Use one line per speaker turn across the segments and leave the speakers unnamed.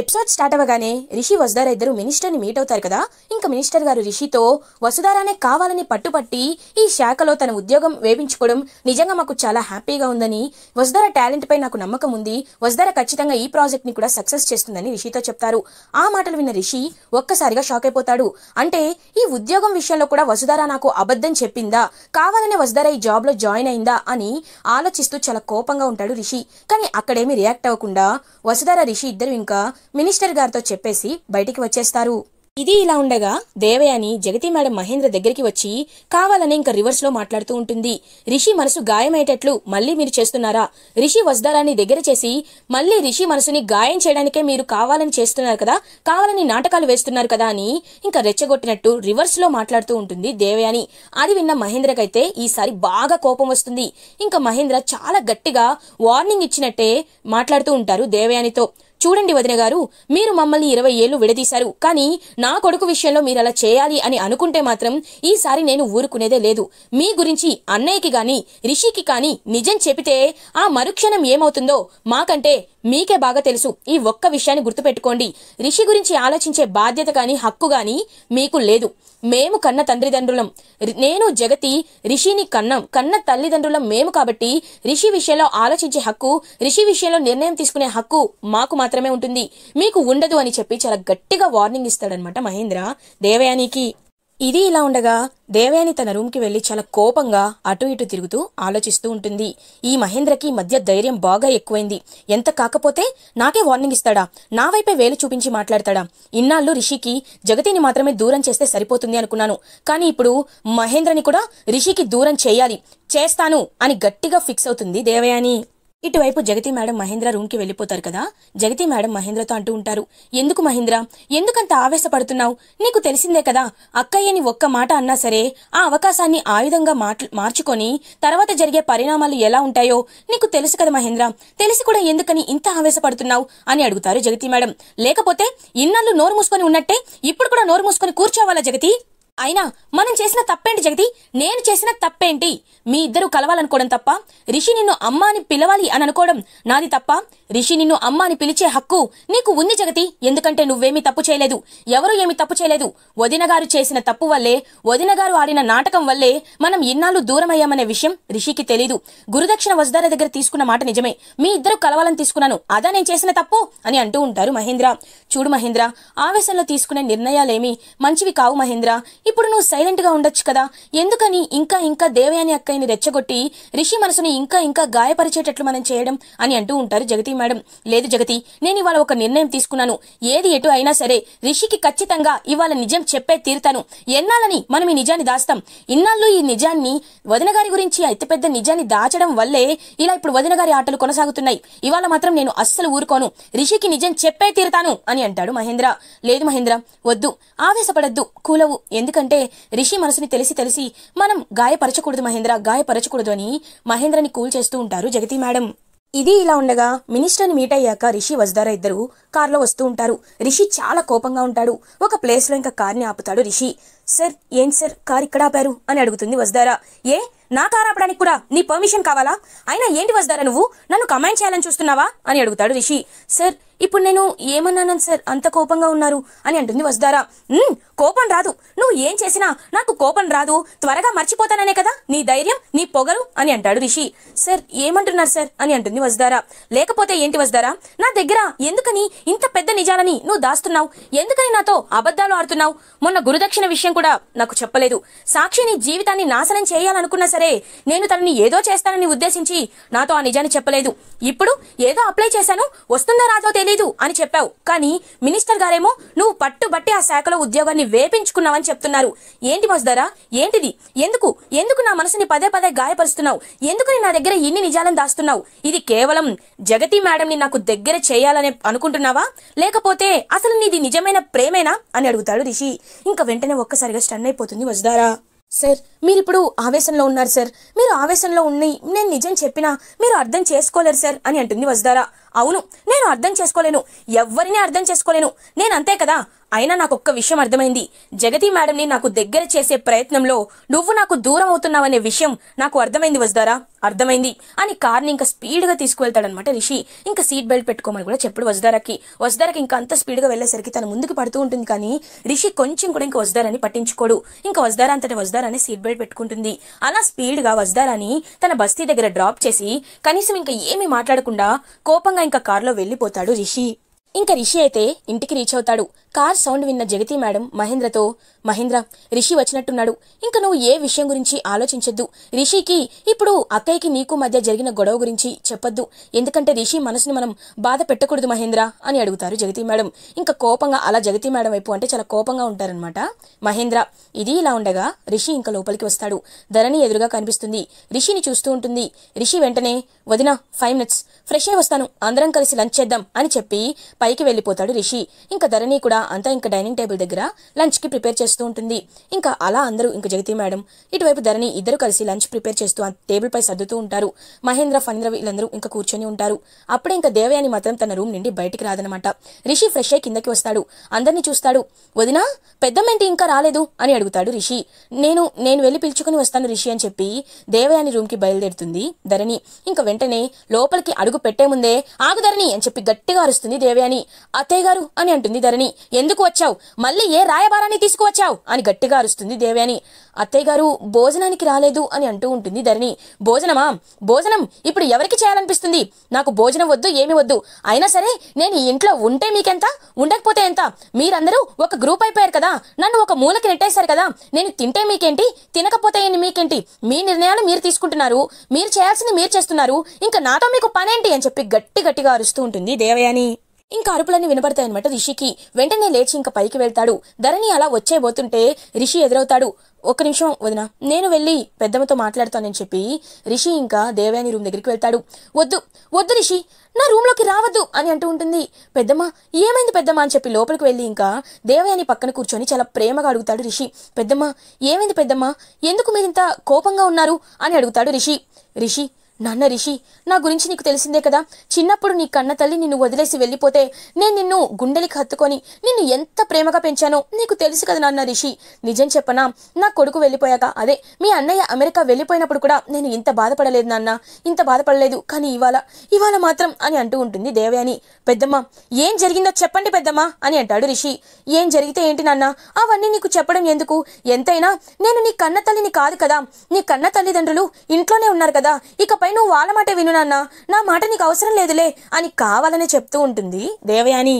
episode start అవ్వగానే రిషి వసుధార ఇద్దరు మినిస్టర్ని మీట్ అవుతారు కదా ఇంకా మినిస్టర్ గారు రిషితో వసుధారానే కావాలని పట్టుపట్టి ఈ శాఖలో తన ఉద్యోగం వేపించుకోవడం నిజంగా మాకు చాలా హ్యాపీగా ఉందని వసుధార టాలెంట్పై నాకు నమ్మకం ఉంది వసుధార ఖచ్చితంగా ఈ ప్రాజెక్ట్ని కూడా సక్సెస్ చేస్తుందని రిషితో చెప్తారు ఆ మాటలు విన్న రిషి ఒక్కసారిగా షాక్ అయిపోతాడు అంటే ఈ ఉద్యోగం విషయంలో కూడా వసుధార నాకు అబద్ధం చెప్పిందా కావాలనే వసుధార ఈ జాబ్లో జాయిన్ అయిందా అని ఆలోచిస్తూ చాలా కోపంగా ఉంటాడు రిషి కానీ అక్కడేమీ రియాక్ట్ అవ్వకుండా వసుధార రిషి ఇద్దరు ఇంకా మినిస్టర్ గారితో చెప్పేసి బయటికి వచ్చేస్తారు ఇది ఇలా ఉండగా దేవయాని జగతి మేడం మహేంద్ర దగ్గరికి వచ్చి కావాలని ఇంకా రివర్స్ లో మాట్లాడుతూ ఉంటుంది రిషి మనసు గాయమయ్యేటట్లు మళ్ళీ మీరు చేస్తున్నారా రిషి వజ్దారాన్ని దగ్గర చేసి మళ్ళీ రిషి మనసుని గాయం చేయడానికే మీరు కావాలని చేస్తున్నారు కదా కావాలని నాటకాలు వేస్తున్నారు కదా అని ఇంకా రెచ్చగొట్టినట్టు రివర్స్ లో మాట్లాడుతూ ఉంటుంది దేవయాని అది విన్న మహేంద్రకైతే ఈసారి బాగా కోపం వస్తుంది ఇంకా మహేంద్ర చాలా గట్టిగా వార్నింగ్ ఇచ్చినట్టే మాట్లాడుతూ ఉంటారు దేవయానితో చూడండి వదిన గారు మీరు మమ్మల్ని ఇరవై ఏళ్ళు విడదీశారు కానీ నా కొడుకు విషయంలో మీరు అలా చేయాలి అని అనుకుంటే మాత్రం ఈసారి నేను ఊరుకునేదే లేదు మీ గురించి అన్నయ్యకి గాని రిషికి కానీ నిజం చెబితే ఆ మరుక్షణం ఏమవుతుందో మాకంటే మీకే బాగా తెలుసు ఈ ఒక్క విషయాన్ని గుర్తుపెట్టుకోండి రిషి గురించి ఆలోచించే బాధ్యత కానీ హక్కు కానీ మీకు లేదు మేము కన్న తండ్రిదండ్రులం నేను జగతి రిషిని కన్నం కన్న తల్లిదండ్రులం మేము కాబట్టి రిషి విషయంలో ఆలోచించే హక్కు రిషి విషయంలో నిర్ణయం తీసుకునే హక్కు మాకు మాత్రమే ఉంటుంది మీకు ఉండదు అని చెప్పి చాలా గట్టిగా వార్నింగ్ ఇస్తాడనమాట మహేంద్ర దేవయానికి ఇది ఇలా ఉండగా దేవయాని తన రూమ్కి వెళ్ళి చాలా కోపంగా అటు ఇటు తిరుగుతూ ఆలోచిస్తూ ఉంటుంది ఈ మహేంద్రకి మధ్య ధైర్యం బాగా ఎక్కువైంది ఎంత కాకపోతే నాకే వార్నింగ్ ఇస్తాడా నా వైపే వేలు చూపించి మాట్లాడతాడా ఇన్నాళ్ళు రిషికి జగతిని మాత్రమే దూరం చేస్తే సరిపోతుంది అనుకున్నాను కానీ ఇప్పుడు మహేంద్రని కూడా రిషికి దూరం చేయాలి చేస్తాను అని గట్టిగా ఫిక్స్ అవుతుంది దేవయాని ఇటువైపు జగతి మేడం మహేంద్ర రూమ్ కి వెళ్ళిపోతారు కదా జగతి మేడం మహేంద్రతో అంటూ ఉంటారు ఎందుకు మహేంద్ర ఎందుకంత ఆవేశపడుతున్నావు నీకు తెలిసిందే కదా అక్కయ్యని ఒక్క మాట అన్నా సరే ఆ అవకాశాన్ని ఆయుధంగా మార్చుకొని తర్వాత జరిగే పరిణామాలు ఎలా ఉంటాయో నీకు తెలుసు కదా మహేంద్ర తెలిసి కూడా ఎందుకని ఇంత ఆవేశపడుతున్నావు అని అడుగుతారు జగతి మేడం లేకపోతే ఇన్నాళ్ళు నోరు మూసుకొని ఉన్నట్టే ఇప్పుడు కూడా నోరు మూసుకొని కూర్చోవాలా జగతి అయినా మనం చేసిన తప్పేంటి జగతి నేను చేసిన తప్పేంటి మీ ఇద్దరు కలవాలనుకోవడం తప్ప రిషి నిన్ను అమ్మ అని పిలవాలి అని అనుకోవడం నాది తప్ప రిషి నిన్ను అమ్మ అని పిలిచే హక్కు నీకు ఉంది జగతి ఎందుకంటే నువ్వేమీ తప్పు చేయలేదు ఎవరు ఏమి తప్పు చేయలేదు వదినగారు చేసిన తప్పు వల్లే వదినగారు ఆడిన నాటకం వల్లే మనం ఇన్నాళ్ళు దూరమయ్యామనే విషయం రిషికి తెలీదు గురుదక్షిణ వసుదార దగ్గర తీసుకున్న మాట నిజమే మీ ఇద్దరు కలవాలని తీసుకున్నాను అదా నేను చేసిన తప్పు అని అంటూ ఉంటారు మహేంద్ర చూడు మహేంద్ర ఆవేశంలో తీసుకునే నిర్ణయాలేమి మంచివి కావు మహేంద్ర ఇప్పుడు నువ్వు సైలెంట్గా ఉండొచ్చు కదా ఎందుకని ఇంకా ఇంకా దేవయాని అక్కయ్యని రెచ్చగొట్టి రిషి మనసుని ఇంకా ఇంకా గాయపరిచేటట్లు మనం చేయడం అని అంటూ ఉంటారు జగతి మేడం లేదు జగతి నేను ఇవాళ ఒక నిర్ణయం తీసుకున్నాను ఏది ఎటు అయినా సరే రిషికి ఖచ్చితంగా ఇవాళ నిజం చెప్పే తీరుతాను ఎన్నాళ్ళని మనం ఈ నిజాన్ని దాస్తాం ఇన్నాళ్ళు ఈ నిజాన్ని వదిన గారి గురించి పెద్ద నిజాన్ని దాచడం వల్లే ఇలా ఇప్పుడు వదిన గారి ఆటలు కొనసాగుతున్నాయి ఇవాళ మాత్రం నేను అస్సలు ఊరుకోను రిషికి నిజం చెప్పే తీరుతాను అని అంటాడు మహేంద్ర లేదు మహేంద్ర వద్దు ఆవేశపడద్దు కూలవు ఎందుకు ఎందుకంటే రిషి మనసుని తెలిసి తెలిసి మనం గాయపరచకూడదు మహేంద్ర గాయపరచకూడదు అని మహేంద్రని కూల్ చేస్తూ ఉంటారు జగతి మేడం ఇది ఇలా ఉండగా మినిస్టర్ని మీట్ అయ్యాక రిషి వజ్దారా ఇద్దరు కార్లో వస్తూ ఉంటారు రిషి చాలా కోపంగా ఉంటాడు ఒక ప్లేస్లో ఇంకా కార్ని ఆపుతాడు రిషి సార్ ఏంటి సార్ కార్ ఇక్కడ ఆపారు అని అడుగుతుంది వజ్దారా ఏ నా కార్ ఆపడానికి కూడా నీ పర్మిషన్ కావాలా అయినా ఏంటి వజ్దారా నువ్వు నన్ను కమాండ్ చేయాలని చూస్తున్నావా అని అడుగుతాడు రిషి సార్ ఇప్పుడు నేను ఏమన్నాను సార్ అంత కోపంగా ఉన్నారు అని అంటుంది వసుధారా కోపం రాదు నువ్వు ఏం చేసినా నాకు కోపం రాదు త్వరగా మర్చిపోతాననే కదా నీ ధైర్యం నీ పొగరు అని అంటాడు రిషి సార్ ఏమంటున్నారు సార్ అని అంటుంది వసుధారా లేకపోతే ఏంటి వసుధారా నా దగ్గర ఎందుకని ఇంత పెద్ద నిజాలని నువ్వు దాస్తున్నావు ఎందుకని నాతో అబద్ధాలు ఆడుతున్నావు మొన్న గురుదక్షిణ విషయం కూడా నాకు చెప్పలేదు సాక్షిని జీవితాన్ని నాశనం చేయాలనుకున్నా సరే నేను తనని ఏదో చేస్తానని ఉద్దేశించి నాతో ఆ నిజాన్ని చెప్పలేదు ఇప్పుడు ఏదో అప్లై చేశాను వస్తుందా రాదో చేయలేదు అని చెప్పావు కానీ మినిస్టర్ గారేమో నువ్వు పట్టుబట్టి ఆ శాఖలో ఉద్యోగాన్ని వేపించుకున్నావని చెప్తున్నారు ఏంటి మజ్దారా ఏంటిది ఎందుకు ఎందుకు నా మనసుని పదే పదే గాయపరుస్తున్నావు ఎందుకు నా దగ్గర ఇన్ని నిజాలను దాస్తున్నావు ఇది కేవలం జగతి మేడంని నాకు దగ్గర చేయాలని అనుకుంటున్నావా లేకపోతే అసలు నీది నిజమైన ప్రేమేనా అని అడుగుతాడు రిషి ఇంకా వెంటనే ఒక్కసారిగా స్టన్ అయిపోతుంది వజ్దారా సార్ మీరు ఇప్పుడు ఆవేశంలో ఉన్నారు సార్ మీరు ఆవేశంలో ఉన్నాయి నేను నిజం చెప్పినా మీరు అర్థం చేసుకోలేరు సార్ అని అంటుంది వజదారా అవును అర్థం చేసుకోలేను ఎవ్వరిని అర్థం చేసుకోలేను నేనంతే కదా అయినా నాకు ఒక్క విషయం అర్థమైంది జగతి మేడంని నాకు దగ్గర చేసే ప్రయత్నంలో నువ్వు నాకు దూరం అవుతున్నావనే విషయం నాకు అర్థమైంది వజదారా అర్థమైంది అని కార్ని ఇంకా స్పీడ్గా తీసుకువెళ్తాడనమాట రిషి ఇంకా సీట్ బెల్ట్ పెట్టుకోమని కూడా చెప్పడు వజదారాకి వజదారాకి ఇంకా అంత స్పీడ్గా వెళ్ళేసరికి తన ముందుకు పడుతూ ఉంటుంది కానీ రిషి కొంచెం కూడా ఇంకా వజదారాని పట్టించుకోడు ఇంకా వజదారా అంతటి వజదారాని సీట్ బెల్ట్ పెట్టుకుంటుంది అలా స్పీడ్గా వజదారాని తన బస్తీ దగ్గర డ్రాప్ చేసి కనీసం ఇంకా ఏమీ మాట్లాడకుండా కోపంగా ఇంకా కారులో వెళ్ళిపోతాడు రిషి ఇంకా రిషి అయితే ఇంటికి రీచ్ అవుతాడు కార్ సౌండ్ విన్న జగతి మేడం మహేంద్రతో మహేంద్ర రిషి వచ్చినట్టున్నాడు ఇంకా నువ్వు ఏ విషయం గురించి ఆలోచించొద్దు రిషికి ఇప్పుడు అక్కయ్యకి నీకు మధ్య జరిగిన గొడవ గురించి చెప్పొద్దు ఎందుకంటే రిషి మనసుని మనం బాధ పెట్టకూడదు మహేంద్ర అని అడుగుతారు జగతి మేడం ఇంకా కోపంగా అలా జగతి మేడం వైపు అంటే చాలా కోపంగా ఉంటారనమాట మహేంద్ర ఇది ఇలా ఉండగా రిషి ఇంకా లోపలికి వస్తాడు ధరణి ఎదురుగా కనిపిస్తుంది రిషిని చూస్తూ ఉంటుంది రిషి వెంటనే వదిన ఫైవ్ మినిట్స్ ఫ్రెష్ అయి వస్తాను అందరం కలిసి లంచ్ చేద్దాం అని చెప్పి పైకి వెళ్ళిపోతాడు రిషి ఇంకా ధరణి కూడా అంతా ఇంకా డైనింగ్ టేబుల్ దగ్గర లంచ్కి ప్రిపేర్ చేస్తూ ఉంటుంది ఇంకా అలా అందరూ ఇంకా జగతి మేడం ఇటువైపు ధరణి ఇద్దరు కలిసి లంచ్ ప్రిపేర్ చేస్తూ టేబుల్ టేబుల్పై సర్దుతూ ఉంటారు మహేంద్ర ఫణీంద్ర వీళ్ళందరూ ఇంకా కూర్చొని ఉంటారు అప్పుడే ఇంకా దేవయాని మాత్రం తన రూమ్ నుండి బయటికి రాదనమాట రిషి ఫ్రెష్ అయ్యి కిందకి వస్తాడు అందరినీ చూస్తాడు వదినా పెద్దమ్మేంటి ఇంకా రాలేదు అని అడుగుతాడు రిషి నేను నేను వెళ్ళి పిలుచుకుని వస్తాను రిషి అని చెప్పి దేవయాని రూమ్కి బయలుదేరుతుంది ధరణి ఇంకా వెంటనే లోపలికి అడుగు పెట్టే ముందే ఆగు ధరణి అని చెప్పి గట్టిగా అరుస్తుంది దేవయాని అత్తయ్య గారు అని అంటుంది ధరణి ఎందుకు వచ్చావు మళ్ళీ ఏ రాయబారాన్ని తీసుకువచ్చావు అని గట్టిగా అరుస్తుంది దేవయాని అత్తయ్య గారు భోజనానికి రాలేదు అని అంటూ ఉంటుంది ధరణి భోజనమా భోజనం ఇప్పుడు ఎవరికి చేయాలనిపిస్తుంది నాకు భోజనం వద్దు ఏమి వద్దు అయినా సరే నేను ఈ ఇంట్లో ఉంటే మీకెంత ఉండకపోతే ఎంత మీరందరూ ఒక గ్రూప్ అయిపోయారు కదా నన్ను ఒక మూలకి నెట్టేశారు కదా నేను తింటే మీకేంటి తినకపోతే మీకేంటి మీ నిర్ణయాలు మీరు తీసుకుంటున్నారు మీరు చేయాల్సింది మీరు చేస్తున్నారు ఇంకా నాతో మీకు పనేంటి అని చెప్పి గట్టి గట్టిగా అరుస్తూ ఉంటుంది దేవయాని ఇంకా అరుపులన్నీ వినపడతాయన్నమాట రిషికి వెంటనే లేచి ఇంకా పైకి వెళ్తాడు ధరణి అలా వచ్చే పోతుంటే రిషి ఎదురవుతాడు ఒక్క నిమిషం వదిన నేను వెళ్ళి పెద్దమ్మతో మాట్లాడతానని చెప్పి రిషి ఇంకా దేవయాని రూమ్ దగ్గరికి వెళ్తాడు వద్దు వద్దు రిషి నా రూమ్లోకి రావద్దు అని అంటూ ఉంటుంది పెద్దమ్మ ఏమైంది పెద్దమ్మ అని చెప్పి లోపలికి వెళ్ళి ఇంకా దేవయాని పక్కన కూర్చొని చాలా ప్రేమగా అడుగుతాడు రిషి పెద్దమ్మ ఏమైంది పెద్దమ్మ ఎందుకు మీరింత కోపంగా ఉన్నారు అని అడుగుతాడు రిషి రిషి నాన్న రిషి నా గురించి నీకు తెలిసిందే కదా చిన్నప్పుడు నీ కన్న తల్లి నిన్ను వదిలేసి వెళ్ళిపోతే నేను నిన్ను గుండెలకి హత్తుకొని నిన్ను ఎంత ప్రేమగా పెంచానో నీకు తెలుసు కదా నాన్న రిషి నిజం చెప్పనా నా కొడుకు వెళ్ళిపోయాక అదే మీ అన్నయ్య అమెరికా వెళ్ళిపోయినప్పుడు కూడా నేను ఇంత బాధపడలేదు నాన్న ఇంత బాధపడలేదు కానీ ఇవాళ ఇవాళ మాత్రం అని అంటూ ఉంటుంది దేవయాని పెద్దమ్మ ఏం జరిగిందో చెప్పండి పెద్దమ్మ అని అంటాడు రిషి ఏం జరిగితే ఏంటి నాన్న అవన్నీ నీకు చెప్పడం ఎందుకు ఎంతైనా నేను నీ కన్న తల్లిని కాదు కదా నీ కన్న తల్లిదండ్రులు ఇంట్లోనే ఉన్నారు కదా ఇక ఆపై నువ్వు వాళ్ళ మాట విను నాన్న నా మాట నీకు అవసరం లేదులే అని కావాలని చెప్తూ ఉంటుంది దేవయాని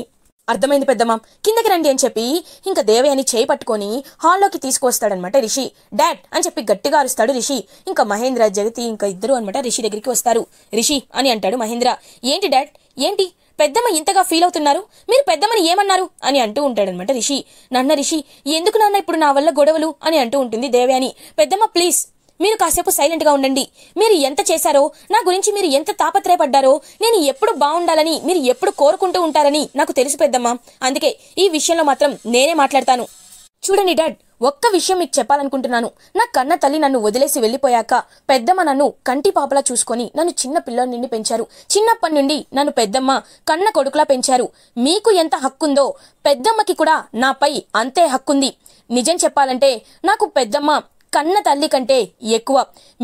అర్థమైంది పెద్దమ్మ కిందకి రండి అని చెప్పి ఇంకా దేవయాని చేయి పట్టుకొని హాల్లోకి తీసుకొస్తాడనమాట రిషి డాడ్ అని చెప్పి గట్టిగా అరుస్తాడు రిషి ఇంకా మహేంద్ర జగతి ఇంకా ఇద్దరు అనమాట రిషి దగ్గరికి వస్తారు రిషి అని అంటాడు మహేంద్ర ఏంటి డాడ్ ఏంటి పెద్దమ్మ ఇంతగా ఫీల్ అవుతున్నారు మీరు పెద్దమ్మని ఏమన్నారు అని అంటూ ఉంటాడనమాట రిషి నాన్న రిషి ఎందుకు నాన్న ఇప్పుడు నా వల్ల గొడవలు అని అంటూ ఉంటుంది దేవయాని పెద్దమ్మ ప్లీజ్ మీరు కాసేపు సైలెంట్గా ఉండండి మీరు ఎంత చేశారో నా గురించి మీరు ఎంత తాపత్రయపడ్డారో నేను ఎప్పుడు బాగుండాలని మీరు ఎప్పుడు కోరుకుంటూ ఉంటారని నాకు తెలుసు పెద్దమ్మా అందుకే ఈ విషయంలో మాత్రం నేనే మాట్లాడతాను చూడండి డాడ్ ఒక్క విషయం మీకు చెప్పాలనుకుంటున్నాను నా కన్న తల్లి నన్ను వదిలేసి వెళ్ళిపోయాక పెద్దమ్మ నన్ను కంటి పాపలా చూసుకొని నన్ను చిన్న పిల్లల నుండి పెంచారు చిన్నప్పటి నుండి నన్ను పెద్దమ్మ కన్న కొడుకులా పెంచారు మీకు ఎంత హక్కుందో పెద్దమ్మకి కూడా నాపై అంతే హక్కుంది నిజం చెప్పాలంటే నాకు పెద్దమ్మ కన్న తల్లి కంటే ఎక్కువ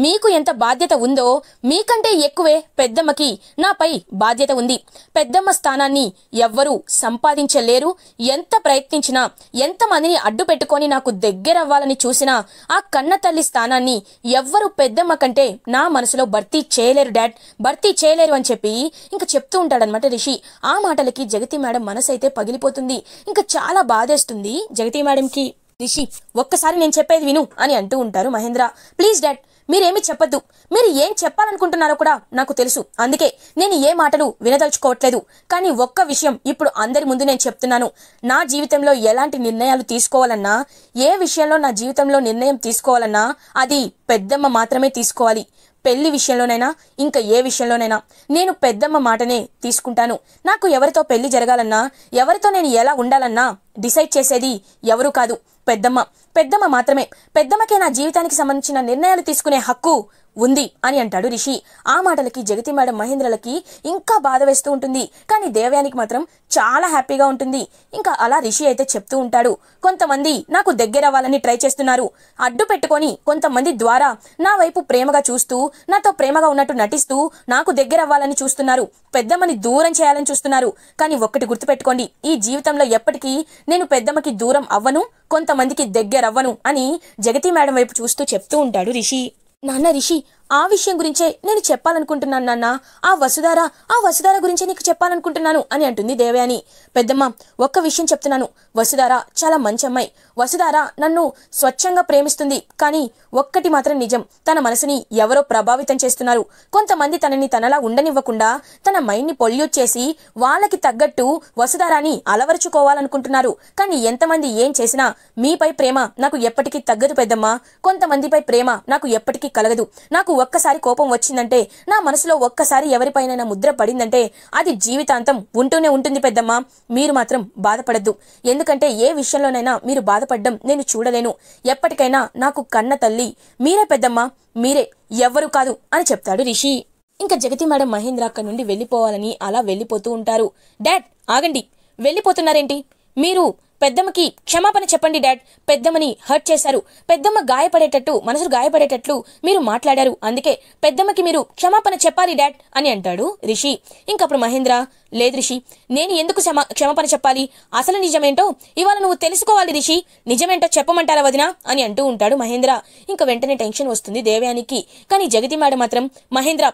మీకు ఎంత బాధ్యత ఉందో మీకంటే ఎక్కువే పెద్దమ్మకి నాపై బాధ్యత ఉంది పెద్దమ్మ స్థానాన్ని ఎవ్వరూ సంపాదించలేరు ఎంత ప్రయత్నించినా ఎంతమందిని అడ్డు పెట్టుకొని నాకు దగ్గరవ్వాలని చూసినా ఆ కన్న తల్లి స్థానాన్ని ఎవ్వరు పెద్దమ్మ కంటే నా మనసులో భర్తీ చేయలేరు డాడ్ భర్తీ చేయలేరు అని చెప్పి ఇంకా చెప్తూ ఉంటాడనమాట రిషి ఆ మాటలకి జగతి మేడం మనసైతే పగిలిపోతుంది ఇంకా చాలా బాధేస్తుంది జగతి మేడంకి రిషి ఒక్కసారి నేను చెప్పేది విను అని అంటూ ఉంటారు మహేంద్ర ప్లీజ్ డాడ్ మీరేమి చెప్పద్దు మీరు ఏం చెప్పాలనుకుంటున్నారో కూడా నాకు తెలుసు అందుకే నేను ఏ మాటలు వినదలుచుకోవట్లేదు కానీ ఒక్క విషయం ఇప్పుడు అందరి ముందు నేను చెప్తున్నాను నా జీవితంలో ఎలాంటి నిర్ణయాలు తీసుకోవాలన్నా ఏ విషయంలో నా జీవితంలో నిర్ణయం తీసుకోవాలన్నా అది పెద్దమ్మ మాత్రమే తీసుకోవాలి పెళ్లి విషయంలోనైనా ఇంకా ఏ విషయంలోనైనా నేను పెద్దమ్మ మాటనే తీసుకుంటాను నాకు ఎవరితో పెళ్లి జరగాలన్నా ఎవరితో నేను ఎలా ఉండాలన్నా డిసైడ్ చేసేది ఎవరు కాదు పెద్దమ్మ పెద్దమ్మ మాత్రమే పెద్దమ్మకే నా జీవితానికి సంబంధించిన నిర్ణయాలు తీసుకునే హక్కు ఉంది అని అంటాడు రిషి ఆ మాటలకి జగతి మేడం మహేంద్రలకి ఇంకా బాధ వేస్తూ ఉంటుంది కానీ దేవయానికి మాత్రం చాలా హ్యాపీగా ఉంటుంది ఇంకా అలా రిషి అయితే చెప్తూ ఉంటాడు కొంతమంది నాకు దగ్గర అవ్వాలని ట్రై చేస్తున్నారు అడ్డు పెట్టుకొని కొంతమంది ద్వారా నా వైపు ప్రేమగా చూస్తూ నాతో ప్రేమగా ఉన్నట్టు నటిస్తూ నాకు దగ్గర అవ్వాలని చూస్తున్నారు పెద్దమ్మని దూరం చేయాలని చూస్తున్నారు కానీ ఒక్కటి గుర్తుపెట్టుకోండి ఈ జీవితంలో ఎప్పటికీ నేను పెద్దమ్మకి దూరం అవ్వను కొంతమందికి దగ్గర అవ్వను అని జగతి మేడం వైపు చూస్తూ చెప్తూ ఉంటాడు రిషి 娜娜，离是 ఆ విషయం గురించే నేను చెప్పాలనుకుంటున్నాను నాన్న ఆ వసుధార ఆ వసుధార గురించే నీకు చెప్పాలనుకుంటున్నాను అని అంటుంది దేవయాని పెద్దమ్మ ఒక్క విషయం చెప్తున్నాను వసుధార చాలా మంచి అమ్మాయి వసుధార నన్ను స్వచ్ఛంగా ప్రేమిస్తుంది కానీ ఒక్కటి మాత్రం నిజం తన మనసుని ఎవరో ప్రభావితం చేస్తున్నారు కొంతమంది తనని తనలా ఉండనివ్వకుండా తన మైండ్ని పొల్యూట్ చేసి వాళ్ళకి తగ్గట్టు వసుధారాని అలవరుచుకోవాలనుకుంటున్నారు కానీ ఎంతమంది ఏం చేసినా మీపై ప్రేమ నాకు ఎప్పటికీ తగ్గదు పెద్దమ్మ కొంతమందిపై ప్రేమ నాకు ఎప్పటికీ కలగదు నాకు ఒక్కసారి కోపం వచ్చిందంటే నా మనసులో ఒక్కసారి ఎవరిపైన ముద్ర పడిందంటే అది జీవితాంతం ఉంటూనే ఉంటుంది పెద్దమ్మ మీరు మాత్రం బాధపడద్దు ఎందుకంటే ఏ విషయంలోనైనా మీరు బాధపడడం నేను చూడలేను ఎప్పటికైనా నాకు కన్న తల్లి మీరే పెద్దమ్మ మీరే ఎవ్వరు కాదు అని చెప్తాడు రిషి ఇంకా జగతి మేడం మహేంద్ర అక్కడి నుండి వెళ్ళిపోవాలని అలా వెళ్ళిపోతూ ఉంటారు డాడ్ ఆగండి వెళ్ళిపోతున్నారేంటి మీరు పెద్దమ్మకి క్షమాపణ చెప్పండి డాడ్ పెద్దమ్మని హర్ట్ చేశారు పెద్దమ్మ గాయపడేటట్టు మనసులు గాయపడేటట్లు మీరు మాట్లాడారు అందుకే పెద్దమ్మకి మీరు క్షమాపణ చెప్పాలి డాడ్ అని అంటాడు రిషి ఇంకప్పుడు మహేంద్ర లేదు రిషి నేను ఎందుకు క్షమా క్షమాపణ చెప్పాలి అసలు నిజమేంటో ఇవాళ నువ్వు తెలుసుకోవాలి రిషి నిజమేంటో చెప్పమంటారా వదినా అని అంటూ ఉంటాడు మహేంద్ర ఇంకా వెంటనే టెన్షన్ వస్తుంది దేవయానికి కానీ జగతి మాడ మాత్రం మహేంద్ర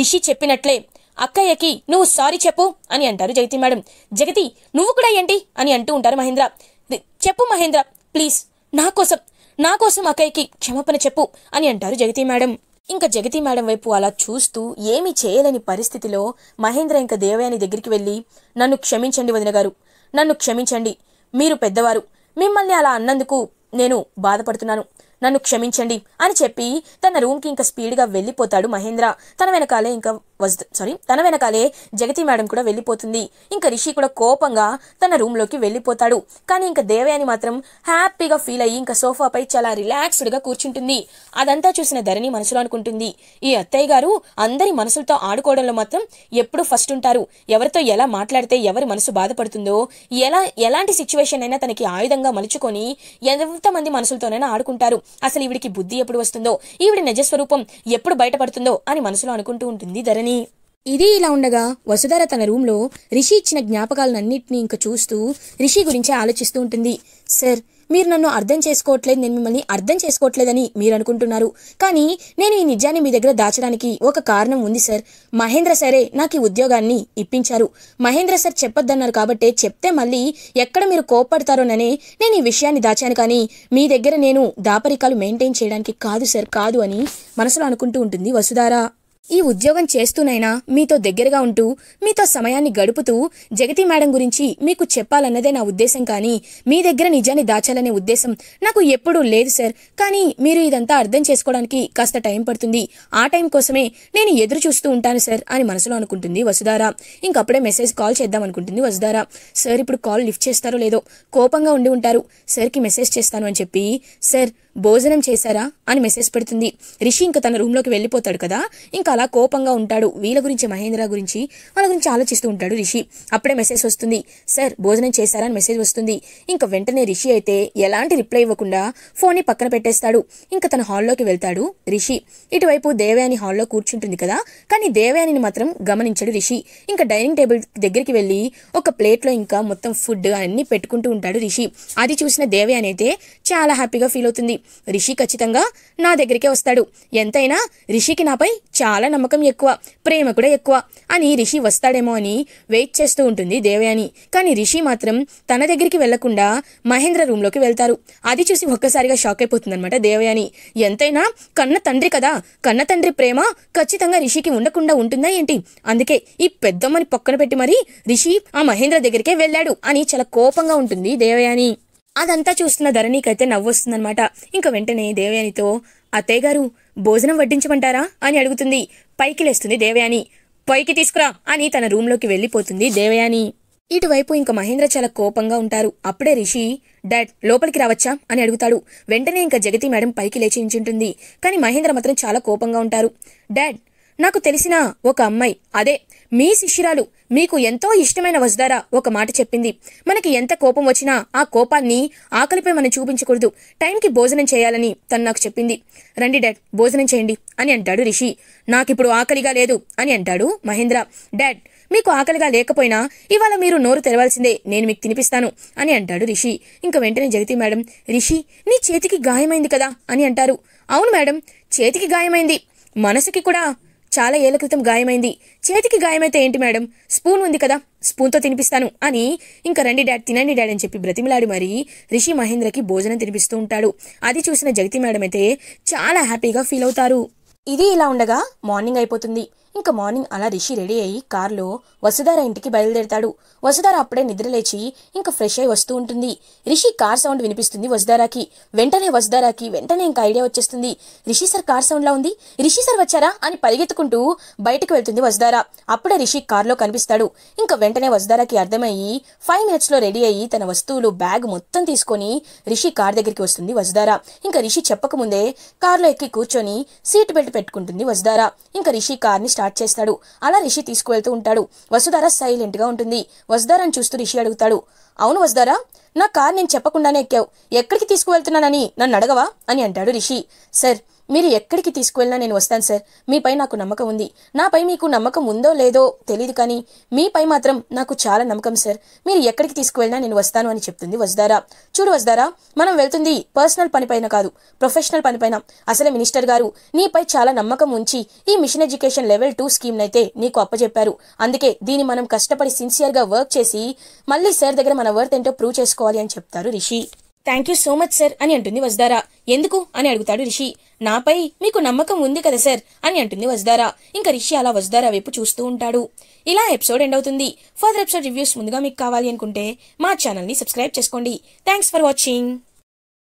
రిషి చెప్పినట్లే అక్కయ్యకి నువ్వు సారీ చెప్పు అని అంటారు జగతి మేడం జగతి నువ్వు కూడా ఏంటి అని అంటూ ఉంటారు మహేంద్ర చెప్పు మహేంద్ర ప్లీజ్ నా కోసం నా కోసం అక్కయ్యకి క్షమాపణ చెప్పు అని అంటారు జగతి మేడం ఇంకా జగతి మేడం వైపు అలా చూస్తూ ఏమీ చేయలేని పరిస్థితిలో మహేంద్ర ఇంకా దేవయాని దగ్గరికి వెళ్ళి నన్ను క్షమించండి వదిన గారు నన్ను క్షమించండి మీరు పెద్దవారు మిమ్మల్ని అలా అన్నందుకు నేను బాధపడుతున్నాను నన్ను క్షమించండి అని చెప్పి తన రూమ్కి ఇంకా స్పీడ్గా వెళ్ళిపోతాడు మహేంద్ర తన వెనకాలే ఇంకా వజ్ సారీ తన వెనకాలే జగతి మేడం కూడా వెళ్ళిపోతుంది ఇంకా రిషి కూడా కోపంగా తన రూమ్లోకి వెళ్ళిపోతాడు కానీ ఇంకా దేవయాని మాత్రం హ్యాపీగా ఫీల్ అయ్యి ఇంకా సోఫాపై చాలా రిలాక్స్డ్గా కూర్చుంటుంది అదంతా చూసిన ధరణి మనసులో అనుకుంటుంది ఈ అత్తయ్య గారు అందరి మనసులతో ఆడుకోవడంలో మాత్రం ఎప్పుడూ ఫస్ట్ ఉంటారు ఎవరితో ఎలా మాట్లాడితే ఎవరి మనసు బాధపడుతుందో ఎలా ఎలాంటి సిచ్యువేషన్ అయినా తనకి ఆయుధంగా మలుచుకొని ఎంతమంది మనసులతోనైనా ఆడుకుంటారు అసలు ఈవిడికి బుద్ధి ఎప్పుడు వస్తుందో ఈవిడి నిజస్వరూపం ఎప్పుడు బయటపడుతుందో అని మనసులో అనుకుంటూ ఉంటుంది ధరణి ఇది ఇలా ఉండగా వసుధర తన లో రిషి ఇచ్చిన జ్ఞాపకాలన్నింటినీ ఇంకా చూస్తూ రిషి గురించి ఆలోచిస్తూ ఉంటుంది సార్ మీరు నన్ను అర్థం చేసుకోవట్లేదు నేను మిమ్మల్ని అర్థం చేసుకోవట్లేదని మీరు అనుకుంటున్నారు కానీ నేను ఈ నిజాన్ని మీ దగ్గర దాచడానికి ఒక కారణం ఉంది సార్ మహేంద్ర సరే నాకు ఈ ఉద్యోగాన్ని ఇప్పించారు మహేంద్ర సార్ చెప్పొద్దన్నారు కాబట్టి చెప్తే మళ్ళీ ఎక్కడ మీరు కోప్పడతారోననే నేను ఈ విషయాన్ని దాచాను కానీ మీ దగ్గర నేను దాపరికాలు మెయింటైన్ చేయడానికి కాదు సార్ కాదు అని మనసులో అనుకుంటూ ఉంటుంది వసుధారా ఈ ఉద్యోగం చేస్తూనైనా మీతో దగ్గరగా ఉంటూ మీతో సమయాన్ని గడుపుతూ జగతి మేడం గురించి మీకు చెప్పాలన్నదే నా ఉద్దేశం కానీ మీ దగ్గర నిజాన్ని దాచాలనే ఉద్దేశం నాకు ఎప్పుడూ లేదు సార్ కానీ మీరు ఇదంతా అర్థం చేసుకోవడానికి కాస్త టైం పడుతుంది ఆ టైం కోసమే నేను ఎదురు చూస్తూ ఉంటాను సార్ అని మనసులో అనుకుంటుంది వసుధారా ఇంకప్పుడే మెసేజ్ కాల్ చేద్దాం అనుకుంటుంది వసుధారా సార్ ఇప్పుడు కాల్ లిఫ్ట్ చేస్తారో లేదో కోపంగా ఉండి ఉంటారు సార్కి మెసేజ్ చేస్తాను అని చెప్పి సార్ భోజనం చేశారా అని మెసేజ్ పెడుతుంది రిషి ఇంకా తన రూమ్లోకి వెళ్ళిపోతాడు కదా ఇంకా అలా కోపంగా ఉంటాడు వీళ్ళ గురించి మహేంద్ర గురించి వాళ్ళ గురించి ఆలోచిస్తూ ఉంటాడు రిషి అప్పుడే మెసేజ్ వస్తుంది సార్ భోజనం చేశారా అని మెసేజ్ వస్తుంది ఇంకా వెంటనే రిషి అయితే ఎలాంటి రిప్లై ఇవ్వకుండా ఫోన్ని పక్కన పెట్టేస్తాడు ఇంకా తన హాల్లోకి వెళ్తాడు రిషి ఇటువైపు దేవయాని హాల్లో కూర్చుంటుంది కదా కానీ దేవయానిని మాత్రం గమనించడు రిషి ఇంకా డైనింగ్ టేబుల్ దగ్గరికి వెళ్ళి ఒక ప్లేట్లో ఇంకా మొత్తం ఫుడ్ అన్ని పెట్టుకుంటూ ఉంటాడు రిషి అది చూసిన దేవయాని అయితే చాలా హ్యాపీగా ఫీల్ అవుతుంది రిషి ఖచ్చితంగా నా దగ్గరికే వస్తాడు ఎంతైనా రిషికి నాపై చాలా నమ్మకం ఎక్కువ ప్రేమ కూడా ఎక్కువ అని రిషి వస్తాడేమో అని వెయిట్ చేస్తూ ఉంటుంది దేవయాని కానీ రిషి మాత్రం తన దగ్గరికి వెళ్లకుండా మహేంద్ర రూమ్లోకి వెళ్తారు అది చూసి ఒక్కసారిగా షాక్ అయిపోతుందనమాట దేవయాని ఎంతైనా కన్న తండ్రి కదా కన్న తండ్రి ప్రేమ ఖచ్చితంగా రిషికి ఉండకుండా ఉంటుందా ఏంటి అందుకే ఈ పెద్దమ్మని పక్కన పెట్టి మరీ రిషి ఆ మహేంద్ర దగ్గరికే వెళ్ళాడు అని చాలా కోపంగా ఉంటుంది దేవయాని అదంతా చూస్తున్న ధరణీకైతే నవ్వొస్తుందనమాట ఇంకా వెంటనే దేవయానితో అత్తయ్య గారు భోజనం వడ్డించమంటారా అని అడుగుతుంది పైకి లేస్తుంది దేవయాని పైకి తీసుకురా అని తన రూమ్లోకి వెళ్ళిపోతుంది దేవయాని ఇటువైపు ఇంకా మహేంద్ర చాలా కోపంగా ఉంటారు అప్పుడే రిషి డాడ్ లోపలికి రావచ్చా అని అడుగుతాడు వెంటనే ఇంకా జగతి మేడం పైకి లేచి ఉంచుంటుంది కానీ మహేంద్ర మాత్రం చాలా కోపంగా ఉంటారు డాడ్ నాకు తెలిసిన ఒక అమ్మాయి అదే మీ శిష్యురాలు మీకు ఎంతో ఇష్టమైన వజ్దారా ఒక మాట చెప్పింది మనకి ఎంత కోపం వచ్చినా ఆ కోపాన్ని ఆకలిపై మనం చూపించకూడదు టైంకి భోజనం చేయాలని తను నాకు చెప్పింది రండి డాడ్ భోజనం చేయండి అని అంటాడు రిషి నాకిప్పుడు ఆకలిగా లేదు అని అంటాడు మహేంద్ర డాడ్ మీకు ఆకలిగా లేకపోయినా ఇవాళ మీరు నోరు తెరవాల్సిందే నేను మీకు తినిపిస్తాను అని అంటాడు రిషి ఇంక వెంటనే జగతి మేడం రిషి నీ చేతికి గాయమైంది కదా అని అంటారు అవును మేడం చేతికి గాయమైంది మనసుకి కూడా చాలా ఏళ్ల క్రితం గాయమైంది చేతికి గాయమైతే ఏంటి మేడం స్పూన్ ఉంది కదా స్పూన్తో తినిపిస్తాను అని ఇంకా రండి డాడ్ తినండి డాడ్ అని చెప్పి బ్రతిమిలాడు మరి రిషి మహేంద్రకి భోజనం తినిపిస్తూ ఉంటాడు అది చూసిన జగతి మేడం అయితే చాలా హ్యాపీగా ఫీల్ అవుతారు ఇది ఇలా ఉండగా మార్నింగ్ అయిపోతుంది ఇంకా మార్నింగ్ అలా రిషి రెడీ అయ్యి లో వసుధార ఇంటికి బయలుదేరతాడు వసుధార అప్పుడే నిద్రలేచి ఇంకా ఫ్రెష్ అయి వస్తూ ఉంటుంది రిషి కార్ సౌండ్ వినిపిస్తుంది వసుధారాకి వెంటనే వసుధారాకి వెంటనే ఇంకా ఐడియా వచ్చేస్తుంది రిషి సార్ కార్ సౌండ్లా ఉంది రిషి సార్ వచ్చారా అని పరిగెత్తుకుంటూ బయటకు వెళ్తుంది వసుధార అప్పుడే రిషి కార్లో కనిపిస్తాడు ఇంకా వెంటనే వసుధారాకి అర్థమయ్యి ఫైవ్ మినిట్స్లో రెడీ అయ్యి తన వస్తువులు బ్యాగ్ మొత్తం తీసుకొని రిషి కార్ దగ్గరికి వస్తుంది వసుధార ఇంకా రిషి చెప్పకముందే కార్లో ఎక్కి కూర్చొని సీట్ బెల్ట్ పెట్టుకుంటుంది వసుధార ఇంకా రిషి కార్ని స్టార్ట్ స్టార్ట్ చేస్తాడు అలా రిషి తీసుకువెళ్తూ ఉంటాడు వసుధార గా ఉంటుంది వసుధారని చూస్తూ రిషి అడుగుతాడు అవును వసుధారా నా కార్ నేను చెప్పకుండానే ఎక్కావు ఎక్కడికి తీసుకువెళ్తున్నానని నన్ను అడగవా అని అంటాడు రిషి సార్ మీరు ఎక్కడికి తీసుకువెళ్ళినా నేను వస్తాను సార్ మీపై నాకు నమ్మకం ఉంది నాపై మీకు నమ్మకం ఉందో లేదో తెలియదు కానీ మీపై మాత్రం నాకు చాలా నమ్మకం సార్ మీరు ఎక్కడికి తీసుకువెళ్ళినా నేను వస్తాను అని చెప్తుంది వజదారా చూడు వజదారా మనం వెళ్తుంది పర్సనల్ పనిపైన కాదు ప్రొఫెషనల్ పనిపైన అసలే మినిస్టర్ గారు నీపై చాలా నమ్మకం ఉంచి ఈ mission education level two scheme అయితే నీకు అప్పచెప్పారు అందుకే దీన్ని మనం కష్టపడి సిన్సియర్గా వర్క్ చేసి మళ్ళీ సార్ దగ్గర మన వర్త్ ఏంటో ప్రూవ్ చేసుకోవాలి అని చెప్తారు Rishi thank you so much sir అని అంటుంది వజదారా ఎందుకు అని అడుగుతాడు రిషి నాపై మీకు నమ్మకం ఉంది కదా సార్ అని అంటుంది వజదారా ఇంకా రిషి అలా వజదారా వైపు చూస్తూ ఉంటాడు ఇలా ఎపిసోడ్ ఎండ్ అవుతుంది ఫర్దర్ ఎపిసోడ్ రివ్యూస్ ముందుగా మీకు కావాలి అనుకుంటే మా ఛానల్ని సబ్స్క్రైబ్ చేసుకోండి థ్యాంక్స్ ఫర్ వాచింగ్